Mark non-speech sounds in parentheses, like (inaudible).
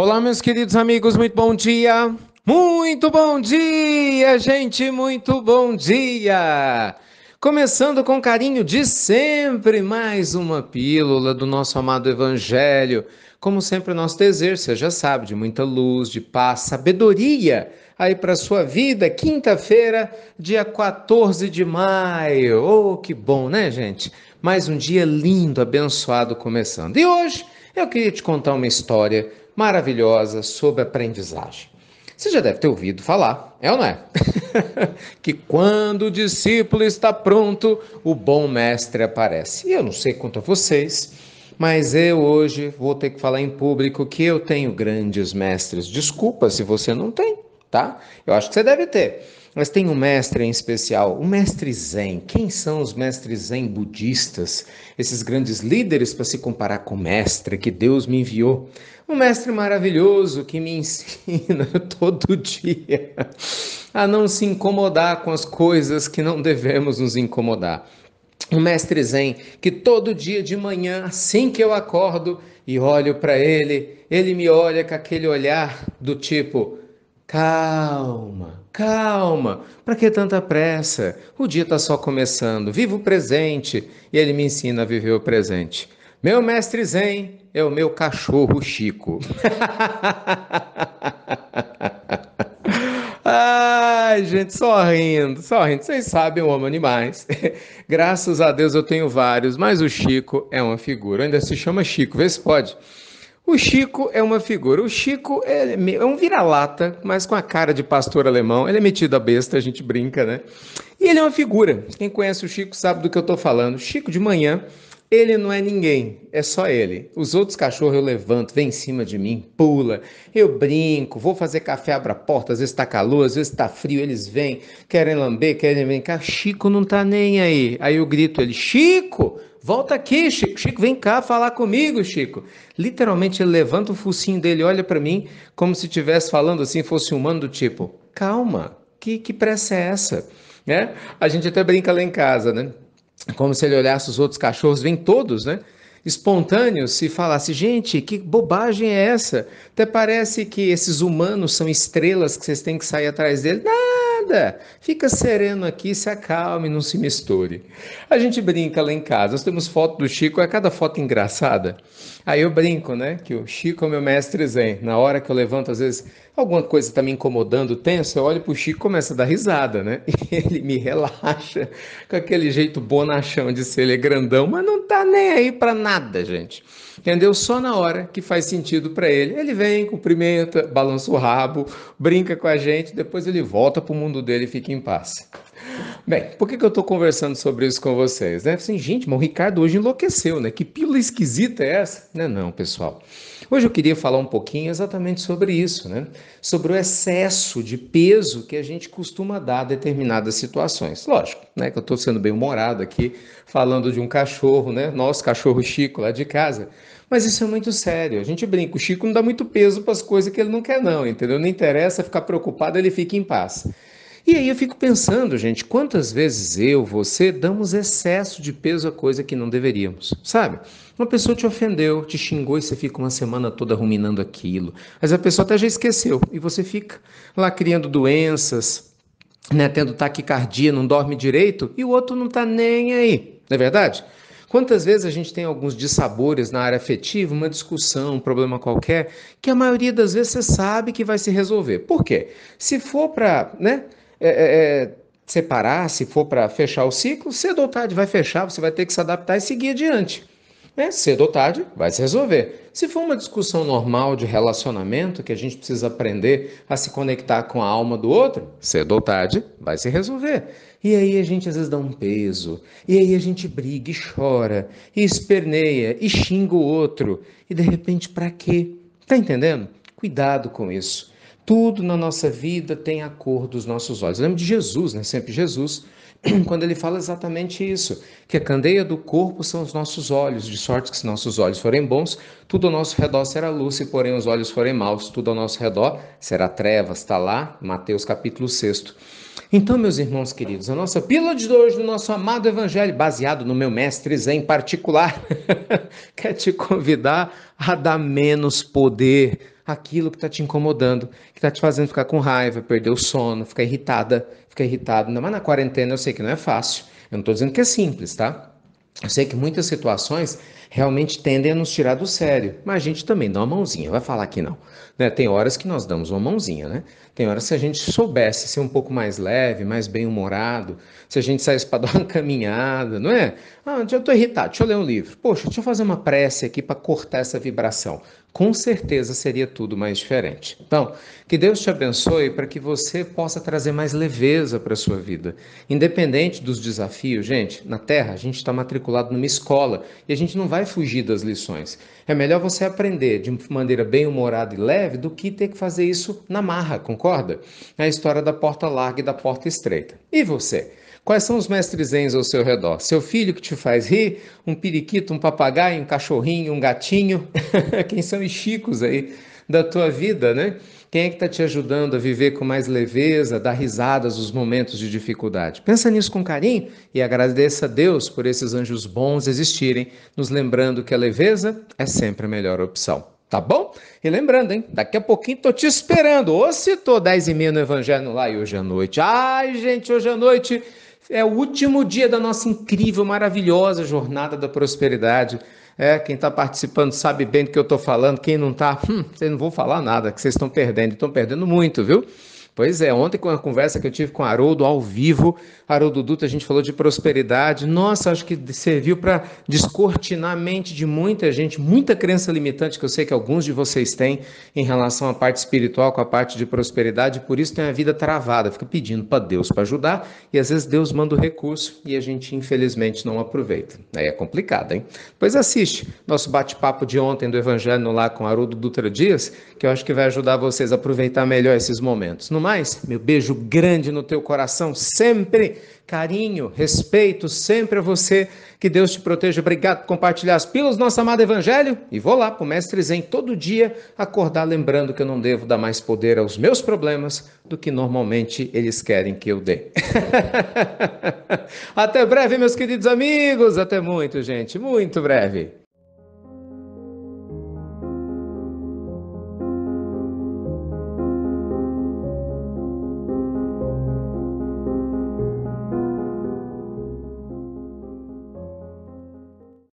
Olá, meus queridos amigos, muito bom dia. Muito bom dia, gente, muito bom dia. Começando com carinho de sempre, mais uma pílula do nosso amado Evangelho. Como sempre, nosso desejo, você já sabe, de muita luz, de paz, sabedoria aí para sua vida. Quinta-feira, dia 14 de maio. Oh, que bom, né, gente? Mais um dia lindo, abençoado começando. E hoje eu queria te contar uma história maravilhosa sobre aprendizagem. Você já deve ter ouvido falar, é ou não é? (laughs) que quando o discípulo está pronto, o bom mestre aparece. E eu não sei quanto a vocês, mas eu hoje vou ter que falar em público que eu tenho grandes mestres. Desculpa se você não tem, tá? Eu acho que você deve ter. Mas tem um mestre em especial, o mestre Zen. Quem são os mestres Zen budistas? Esses grandes líderes para se comparar com o mestre que Deus me enviou. Um mestre maravilhoso que me (laughs) ensina todo dia a não se incomodar com as coisas que não devemos nos incomodar. Um mestre Zen que todo dia de manhã, assim que eu acordo e olho para ele, ele me olha com aquele olhar do tipo: calma Calma, para que tanta pressa? O dia está só começando. Viva o presente! E ele me ensina a viver o presente. Meu mestre Zen é o meu cachorro Chico. (laughs) Ai, gente, só rindo, só rindo. Vocês sabem, eu amo animais. (laughs) Graças a Deus eu tenho vários, mas o Chico é uma figura. ainda se chama Chico, vê se pode. O Chico é uma figura. O Chico é, é um vira-lata, mas com a cara de pastor alemão. Ele é metido a besta, a gente brinca, né? E ele é uma figura. Quem conhece o Chico sabe do que eu estou falando. Chico, de manhã, ele não é ninguém, é só ele. Os outros cachorros eu levanto, vem em cima de mim, pula, eu brinco, vou fazer café, abre a porta, às vezes tá calor, às vezes tá frio, eles vêm, querem lamber, querem brincar. Chico não tá nem aí. Aí eu grito ele: Chico, volta aqui, Chico, Chico, vem cá falar comigo, Chico. Literalmente ele levanta o focinho dele, olha para mim, como se estivesse falando assim, fosse humano do tipo: calma, que, que pressa é essa? Né? A gente até brinca lá em casa, né? como se ele olhasse os outros cachorros, vem todos, né? Espontâneos, se falasse, gente, que bobagem é essa? Até parece que esses humanos são estrelas que vocês têm que sair atrás deles. Nada! Fica sereno aqui, se acalme, não se misture. A gente brinca lá em casa, nós temos foto do Chico, é cada foto engraçada. Aí eu brinco, né? Que o Chico é meu mestre Zen. Na hora que eu levanto, às vezes, alguma coisa está me incomodando, tenso, eu olho para o Chico e começo a dar risada, né? (laughs) E ele me relaxa com aquele jeito bonachão de ser, ele é grandão, mas não tá nem aí para nada, gente. Entendeu? Só na hora que faz sentido para ele. Ele vem, cumprimenta, balança o rabo, brinca com a gente, depois ele volta para o mundo dele e fica em paz. Bem, por que, que eu estou conversando sobre isso com vocês? Né? Assim, gente, mas o Ricardo hoje enlouqueceu, né? Que pílula esquisita é essa? Não, é não, pessoal. Hoje eu queria falar um pouquinho exatamente sobre isso, né? Sobre o excesso de peso que a gente costuma dar a determinadas situações. Lógico, né? Que eu estou sendo bem humorado aqui, falando de um cachorro, né? Nosso cachorro Chico lá de casa. Mas isso é muito sério. A gente brinca, o Chico não dá muito peso para as coisas que ele não quer, não, entendeu? Não interessa ficar preocupado, ele fica em paz. E aí eu fico pensando, gente, quantas vezes eu, você, damos excesso de peso a coisa que não deveríamos, sabe? Uma pessoa te ofendeu, te xingou e você fica uma semana toda ruminando aquilo. Mas a pessoa até já esqueceu e você fica lá criando doenças, né, tendo taquicardia, não dorme direito e o outro não tá nem aí, não é verdade? Quantas vezes a gente tem alguns dissabores na área afetiva, uma discussão, um problema qualquer, que a maioria das vezes você sabe que vai se resolver. Por quê? Se for para, né, é, é, é, separar, se for para fechar o ciclo, cedo ou tarde vai fechar, você vai ter que se adaptar e seguir adiante. Né? Cedo ou tarde vai se resolver. Se for uma discussão normal de relacionamento, que a gente precisa aprender a se conectar com a alma do outro, cedo ou tarde vai se resolver. E aí a gente às vezes dá um peso, e aí a gente briga e chora, e esperneia, e xinga o outro, e de repente para quê? Tá entendendo? Cuidado com isso. Tudo na nossa vida tem a cor dos nossos olhos. Lembra de Jesus, né? Sempre Jesus, (clears throat) quando ele fala exatamente isso, que a candeia do corpo são os nossos olhos, de sorte que se nossos olhos forem bons, tudo ao nosso redor será luz, se porém os olhos forem maus, tudo ao nosso redor será trevas. Está lá, Mateus capítulo 6. Então, meus irmãos queridos, a nossa pílula de hoje do nosso amado evangelho, baseado no meu mestre em particular, (laughs) quer te convidar a dar menos poder aquilo que está te incomodando, que está te fazendo ficar com raiva, perder o sono, ficar irritada, ficar irritado. Mas na quarentena eu sei que não é fácil. Eu não estou dizendo que é simples, tá? Eu sei que muitas situações realmente tendem a nos tirar do sério, mas a gente também dá uma mãozinha, vai falar que não. Né? Tem horas que nós damos uma mãozinha, né? Tem horas que se a gente soubesse ser um pouco mais leve, mais bem-humorado, se a gente saísse para (laughs) dar uma caminhada, não é? Ah, eu estou irritado, deixa eu ler um livro. Poxa, deixa eu fazer uma prece aqui para cortar essa vibração com certeza seria tudo mais diferente. Então, que Deus te abençoe para que você possa trazer mais leveza para a sua vida. Independente dos desafios, gente, na Terra a gente está matriculado numa escola e a gente não vai fugir das lições. É melhor você aprender de maneira bem humorada e leve do que ter que fazer isso na marra, concorda? É a história da porta larga e da porta estreita. E você? Quais são os mestres zens ao seu redor? Seu filho que te faz rir? Um periquito, um papagaio, um cachorrinho, um gatinho? (laughs) Quem são os chicos aí da tua vida, né? Quem é que está te ajudando a viver com mais leveza, dar risadas nos momentos de dificuldade? Pensa nisso com carinho e agradeça a Deus por esses anjos bons existirem, nos lembrando que a leveza é sempre a melhor opção. Tá bom? E lembrando, hein? Daqui a pouquinho tô te esperando. Ou se tô 10 e meia no Evangelho lá e hoje à noite. Ai, gente, hoje à noite é o último dia da nossa incrível, maravilhosa jornada da prosperidade. É, quem está participando sabe bem do que eu estou falando. Quem não está, hum, vocês não vão falar nada, que vocês estão perdendo. Estão perdendo muito, viu? Pois é, ontem com a conversa que eu tive com Haroldo ao vivo, Haroldo Dutra, a gente falou de prosperidade. Nossa, acho que serviu para descortinar a mente de muita gente, muita crença limitante que eu sei que alguns de vocês têm em relação à parte espiritual, com a parte de prosperidade, por isso tem a vida travada, fica pedindo para Deus para ajudar e às vezes Deus manda o recurso e a gente infelizmente não aproveita. Aí é complicado, hein? Pois assiste nosso bate-papo de ontem do Evangelho lá com Haroldo Dutra Dias, que eu acho que vai ajudar vocês a aproveitar melhor esses momentos. No mais? Meu beijo grande no teu coração, sempre carinho, respeito sempre a você. Que Deus te proteja. Obrigado por compartilhar as pílulas do nosso amado Evangelho. E vou lá para o Mestre Zen todo dia acordar lembrando que eu não devo dar mais poder aos meus problemas do que normalmente eles querem que eu dê. (laughs) Até breve, meus queridos amigos. Até muito, gente. Muito breve.